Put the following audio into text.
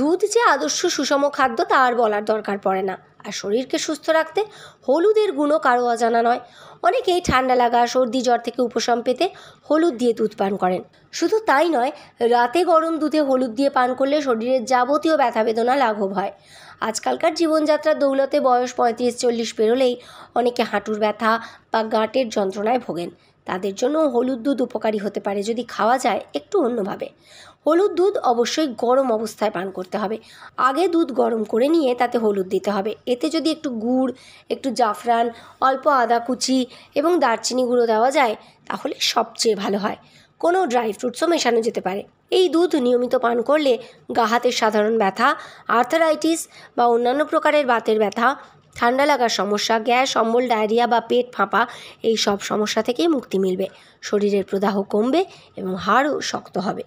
দুধ যে আদর্শ সুষম খাদ্য তা আর বলার দরকার পড়ে না আর শরীরকে সুস্থ রাখতে হলুদের গুণও কারো অজানা নয় অনেকেই ঠান্ডা লাগা সর্দি জ্বর থেকে উপশম পেতে হলুদ দিয়ে দুধ পান করেন শুধু তাই নয় রাতে গরম দুধে হলুদ দিয়ে পান করলে শরীরের যাবতীয় ব্যথা বেদনা লাঘব হয় আজকালকার জীবনযাত্রার দৌলতে বয়স পঁয়ত্রিশ চল্লিশ পেরোলেই অনেকে হাঁটুর ব্যথা বা গাঁটের যন্ত্রণায় ভোগেন তাদের জন্য হলুদ দুধ উপকারী হতে পারে যদি খাওয়া যায় একটু অন্যভাবে হলুদ দুধ অবশ্যই গরম অবস্থায় পান করতে হবে আগে দুধ গরম করে নিয়ে তাতে হলুদ দিতে হবে এতে যদি একটু গুড় একটু জাফরান অল্প আদা কুচি এবং দারচিনি গুঁড়ো দেওয়া যায় তাহলে সবচেয়ে ভালো হয় কোনো ড্রাই ফ্রুটসও মেশানো যেতে পারে এই দুধ নিয়মিত পান করলে গা হাতের সাধারণ ব্যথা আর্থারাইটিস বা অন্যান্য প্রকারের বাতের ব্যথা ঠান্ডা লাগার সমস্যা গ্যাস অম্বল ডায়রিয়া বা পেট ফাঁপা এই সব সমস্যা থেকেই মুক্তি মিলবে শরীরের প্রদাহ কমবে এবং হাড়ও শক্ত হবে